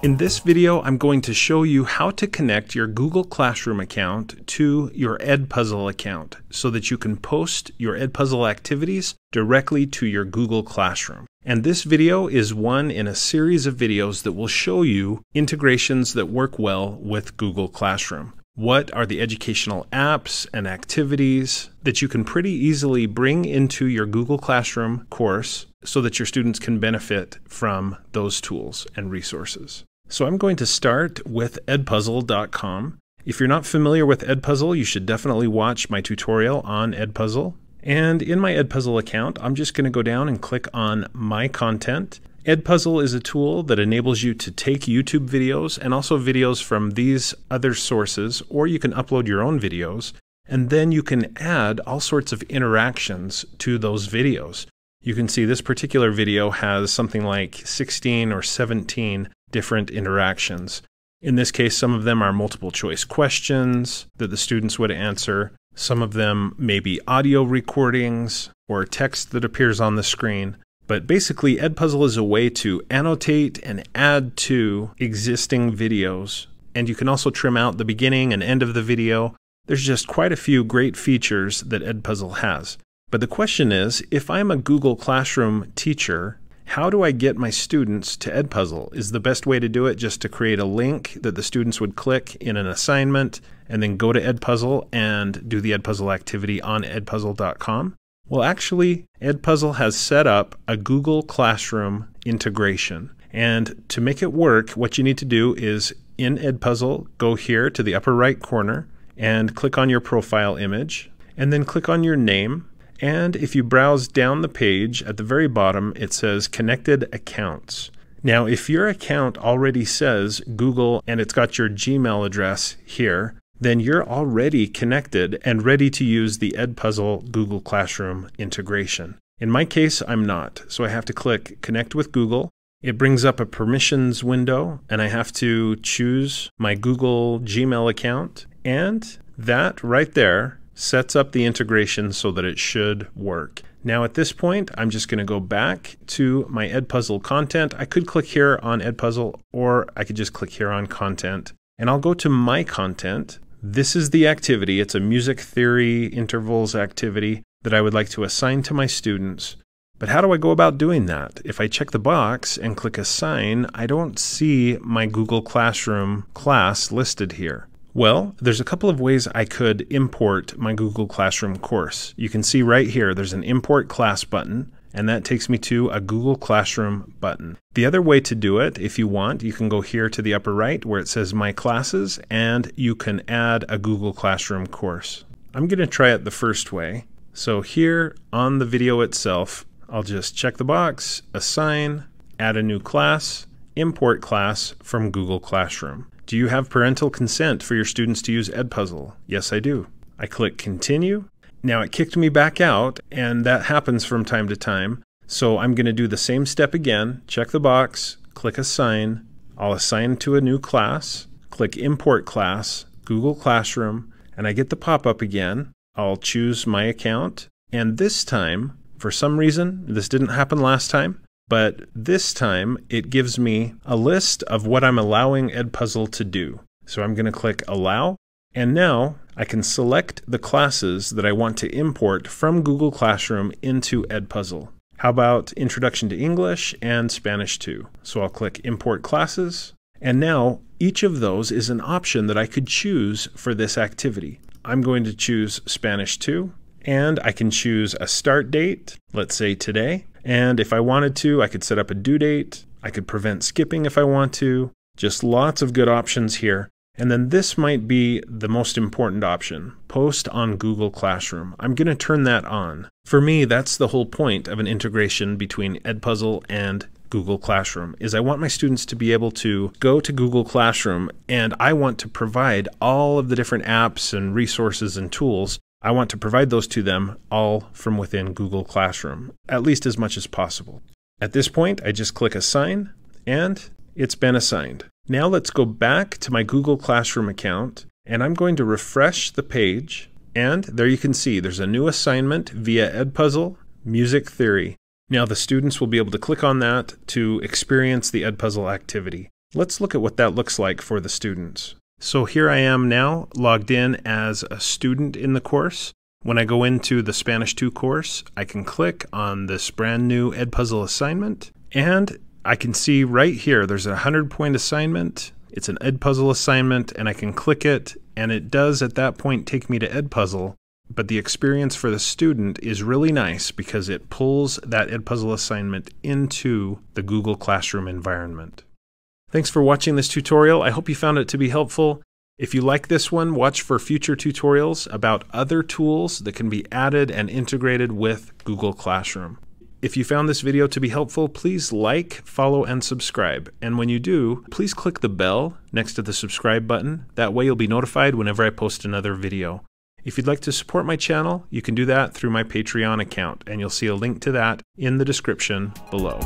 In this video, I'm going to show you how to connect your Google Classroom account to your Edpuzzle account so that you can post your Edpuzzle activities directly to your Google Classroom. And this video is one in a series of videos that will show you integrations that work well with Google Classroom. What are the educational apps and activities that you can pretty easily bring into your Google Classroom course so that your students can benefit from those tools and resources? So I'm going to start with edpuzzle.com. If you're not familiar with Edpuzzle, you should definitely watch my tutorial on Edpuzzle. And in my Edpuzzle account, I'm just going to go down and click on My Content. Edpuzzle is a tool that enables you to take YouTube videos and also videos from these other sources, or you can upload your own videos, and then you can add all sorts of interactions to those videos. You can see this particular video has something like 16 or 17 different interactions. In this case, some of them are multiple choice questions that the students would answer. Some of them may be audio recordings or text that appears on the screen. But basically, Edpuzzle is a way to annotate and add to existing videos. And you can also trim out the beginning and end of the video. There's just quite a few great features that Edpuzzle has. But the question is if I'm a Google Classroom teacher how do I get my students to Edpuzzle? Is the best way to do it just to create a link that the students would click in an assignment and then go to Edpuzzle and do the Edpuzzle activity on edpuzzle.com? Well, actually, Edpuzzle has set up a Google Classroom integration. And to make it work, what you need to do is in Edpuzzle, go here to the upper right corner and click on your profile image, and then click on your name and if you browse down the page at the very bottom, it says connected accounts. Now, if your account already says Google and it's got your Gmail address here, then you're already connected and ready to use the Edpuzzle Google Classroom integration. In my case, I'm not, so I have to click Connect with Google. It brings up a permissions window, and I have to choose my Google Gmail account. And that right there sets up the integration so that it should work. Now at this point, I'm just gonna go back to my Edpuzzle content. I could click here on Edpuzzle or I could just click here on content and I'll go to my content. This is the activity. It's a music theory intervals activity that I would like to assign to my students. But how do I go about doing that? If I check the box and click assign, I don't see my Google Classroom class listed here. Well, there's a couple of ways I could import my Google Classroom course. You can see right here, there's an import class button and that takes me to a Google Classroom button. The other way to do it, if you want, you can go here to the upper right where it says My Classes, and you can add a Google Classroom course. I'm going to try it the first way. So here on the video itself, I'll just check the box, assign, add a new class, import class from Google Classroom. Do you have parental consent for your students to use Edpuzzle? Yes, I do. I click continue. Now it kicked me back out, and that happens from time to time. So I'm going to do the same step again. Check the box, click assign. I'll assign to a new class, click import class, Google Classroom, and I get the pop-up again. I'll choose my account. And this time, for some reason, this didn't happen last time, but this time it gives me a list of what I'm allowing Edpuzzle to do. So I'm going to click Allow, and now I can select the classes that I want to import from Google Classroom into Edpuzzle. How about Introduction to English and Spanish 2? So I'll click Import Classes, and now each of those is an option that I could choose for this activity. I'm going to choose Spanish 2, and I can choose a start date, let's say today, and if I wanted to, I could set up a due date. I could prevent skipping if I want to. Just lots of good options here. And then this might be the most important option post on Google Classroom. I'm going to turn that on. For me, that's the whole point of an integration between Edpuzzle and Google Classroom is I want my students to be able to go to Google Classroom and I want to provide all of the different apps and resources and tools I want to provide those to them all from within Google Classroom, at least as much as possible. At this point, I just click Assign, and it's been assigned. Now let's go back to my Google Classroom account, and I'm going to refresh the page. And there you can see there's a new assignment via Edpuzzle, Music Theory. Now the students will be able to click on that to experience the Edpuzzle activity. Let's look at what that looks like for the students. So here I am now logged in as a student in the course. When I go into the Spanish 2 course, I can click on this brand new Edpuzzle assignment and I can see right here there's a 100 point assignment. It's an Edpuzzle assignment and I can click it and it does at that point take me to Edpuzzle but the experience for the student is really nice because it pulls that Edpuzzle assignment into the Google Classroom environment. Thanks for watching this tutorial. I hope you found it to be helpful. If you like this one, watch for future tutorials about other tools that can be added and integrated with Google Classroom. If you found this video to be helpful, please like, follow, and subscribe. And when you do, please click the bell next to the subscribe button. That way you'll be notified whenever I post another video. If you'd like to support my channel, you can do that through my Patreon account, and you'll see a link to that in the description below.